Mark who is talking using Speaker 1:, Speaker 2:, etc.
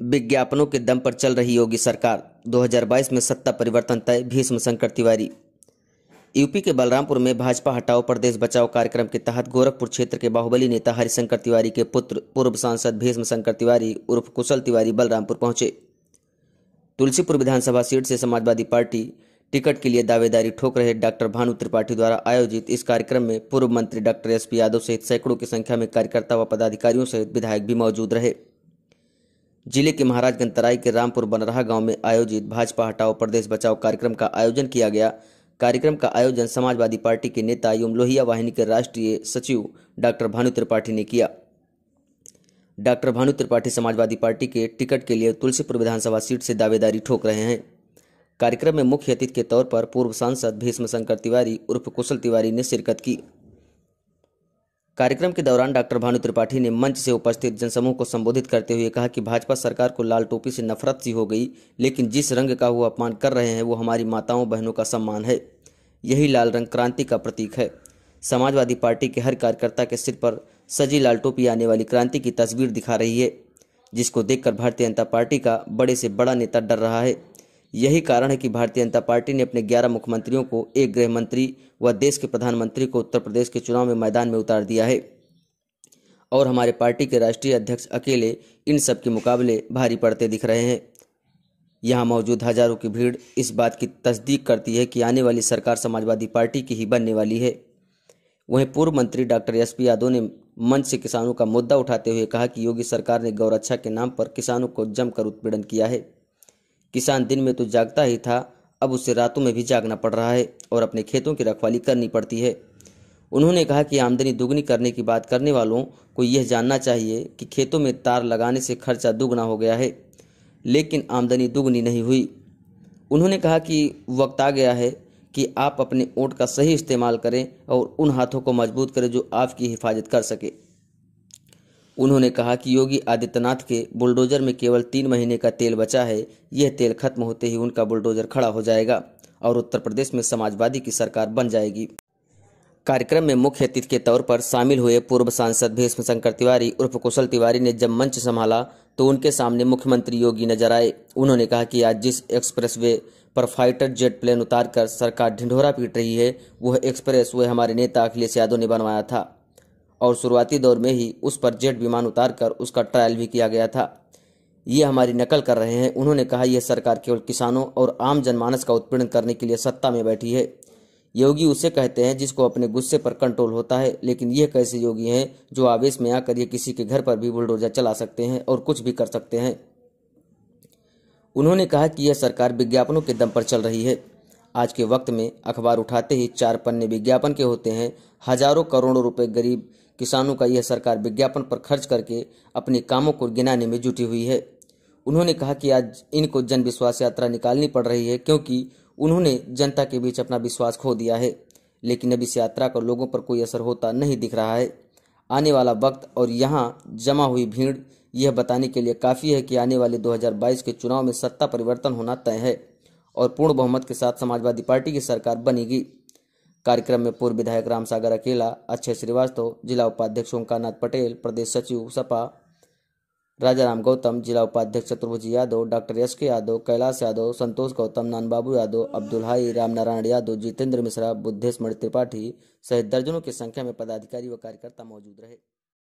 Speaker 1: विज्ञापनों के दम पर चल रही योगी सरकार 2022 में सत्ता परिवर्तन तय भीष्म शंकर तिवारी यूपी के बलरामपुर में भाजपा हटाओ प्रदेश बचाओ कार्यक्रम के तहत गोरखपुर क्षेत्र के बाहुबली नेता हरिशंकर तिवारी के पुत्र पूर्व सांसद भीष्म शंकर तिवारी उर्फ कुशल तिवारी बलरामपुर पहुंचे तुलसीपुर विधानसभा सीट से समाजवादी पार्टी टिकट के लिए दावेदारी ठोक रहे डॉक्टर भानु त्रिपाठी द्वारा आयोजित इस कार्यक्रम में पूर्व मंत्री डॉक्टर एस पी यादव सहित सैकड़ों की संख्या में कार्यकर्ता व पदाधिकारियों सहित विधायक भी मौजूद रहे जिले के महाराजगंज तराई के रामपुर बनराहा गांव में आयोजित भाजपा हटाओ प्रदेश बचाओ कार्यक्रम का आयोजन किया गया कार्यक्रम का आयोजन समाजवादी पार्टी के नेता एवं लोहिया वाहिनी के राष्ट्रीय सचिव डॉक्टर भानु त्रिपाठी ने किया डॉक्टर भानु त्रिपाठी समाजवादी पार्टी के टिकट के लिए तुलसीपुर विधानसभा सीट से दावेदारी ठोक रहे हैं कार्यक्रम में मुख्य अतिथि के तौर पर पूर्व सांसद भीष्म शंकर तिवारी उर्फ कुशल तिवारी ने शिरकत की कार्यक्रम के दौरान डॉक्टर भानु त्रिपाठी ने मंच से उपस्थित जनसमूह को संबोधित करते हुए कहा कि भाजपा सरकार को लाल टोपी से नफरत सी हो गई लेकिन जिस रंग का वो अपमान कर रहे हैं वो हमारी माताओं बहनों का सम्मान है यही लाल रंग क्रांति का प्रतीक है समाजवादी पार्टी के हर कार्यकर्ता के सिर पर सजी लाल टोपी आने वाली क्रांति की तस्वीर दिखा रही है जिसको देखकर भारतीय जनता पार्टी का बड़े से बड़ा नेता डर रहा है यही कारण है कि भारतीय जनता पार्टी ने अपने 11 मुख्यमंत्रियों को एक गृह मंत्री व देश के प्रधानमंत्री को उत्तर प्रदेश के चुनाव में मैदान में उतार दिया है और हमारे पार्टी के राष्ट्रीय अध्यक्ष अकेले इन सब के मुकाबले भारी पड़ते दिख रहे हैं यहाँ मौजूद हजारों की भीड़ इस बात की तस्दीक करती है कि आने वाली सरकार समाजवादी पार्टी की ही बनने वाली है वहीं पूर्व मंत्री डॉक्टर एस पी यादव ने मंच से किसानों का मुद्दा उठाते हुए कहा कि योगी सरकार ने गौरक्षा के नाम पर किसानों को जमकर उत्पीड़न किया है किसान दिन में तो जागता ही था अब उसे रातों में भी जागना पड़ रहा है और अपने खेतों की रखवाली करनी पड़ती है उन्होंने कहा कि आमदनी दुगनी करने की बात करने वालों को यह जानना चाहिए कि खेतों में तार लगाने से खर्चा दुगना हो गया है लेकिन आमदनी दुगनी नहीं हुई उन्होंने कहा कि वक्त आ गया है कि आप अपने ओट का सही इस्तेमाल करें और उन हाथों को मजबूत करें जो आपकी हिफाजत कर सके उन्होंने कहा कि योगी आदित्यनाथ के बुलडोजर में केवल तीन महीने का तेल बचा है यह तेल खत्म होते ही उनका बुलडोजर खड़ा हो जाएगा और उत्तर प्रदेश में समाजवादी की सरकार बन जाएगी कार्यक्रम में मुख्य अतिथि के तौर पर शामिल हुए पूर्व सांसद भीष्म शंकर तिवारी उर्फ कुशल तिवारी ने जब मंच संभाला तो उनके सामने मुख्यमंत्री योगी नजर आए उन्होंने कहा कि आज जिस एक्सप्रेस वे पर फाइटर जेट प्लेन उतारकर सरकार ढिंढोरा पीट रही है वह एक्सप्रेस वे हमारे नेता अखिलेश यादव ने बनवाया था और शुरुआती दौर में ही उस पर जेट विमान उतारकर उसका ट्रायल भी किया गया था ये हमारी नकल कर रहे हैं उन्होंने कहा यह सरकार केवल किसानों और आम जनमानस का उत्पीड़न करने के लिए सत्ता में बैठी है योगी उसे कहते हैं जिसको अपने गुस्से पर कंट्रोल होता है लेकिन यह कैसे योगी हैं जो आवेश में आकर ये किसी के घर पर भी बुलडोजर चला सकते हैं और कुछ भी कर सकते हैं उन्होंने कहा कि यह सरकार विज्ञापनों के दम पर चल रही है आज के वक्त में अखबार उठाते ही चार पन्ने विज्ञापन के होते हैं हजारों करोड़ों रुपए गरीब किसानों का यह सरकार विज्ञापन पर खर्च करके अपने कामों को गिनाने में जुटी हुई है उन्होंने कहा कि आज इनको जन विश्वास यात्रा निकालनी पड़ रही है क्योंकि उन्होंने जनता के बीच अपना विश्वास खो दिया है लेकिन अब इस यात्रा का लोगों पर कोई असर होता नहीं दिख रहा है आने वाला वक्त और यहाँ जमा हुई भीड़ यह बताने के लिए काफ़ी है कि आने वाले 2022 के चुनाव में सत्ता परिवर्तन होना तय है और पूर्ण बहुमत के साथ समाजवादी पार्टी की सरकार बनेगी कार्यक्रम में पूर्व विधायक राम सागर अकेला अक्षय श्रीवास्तव जिला उपाध्यक्ष ओंकारनाथ पटेल प्रदेश सचिव सपा राजाराम गौतम जिला उपाध्यक्ष चतुर्भुजी Yadav doctor S K Yadav Kailash Yadav Santosh Gautam Nan Babu Yadav Abdul Hai Ramnarayan Yadav Jitendra Mishra Buddhesh Mani Tripathi सहित दर्जनों की संख्या में पदाधिकारी व कार्यकर्ता मौजूद रहे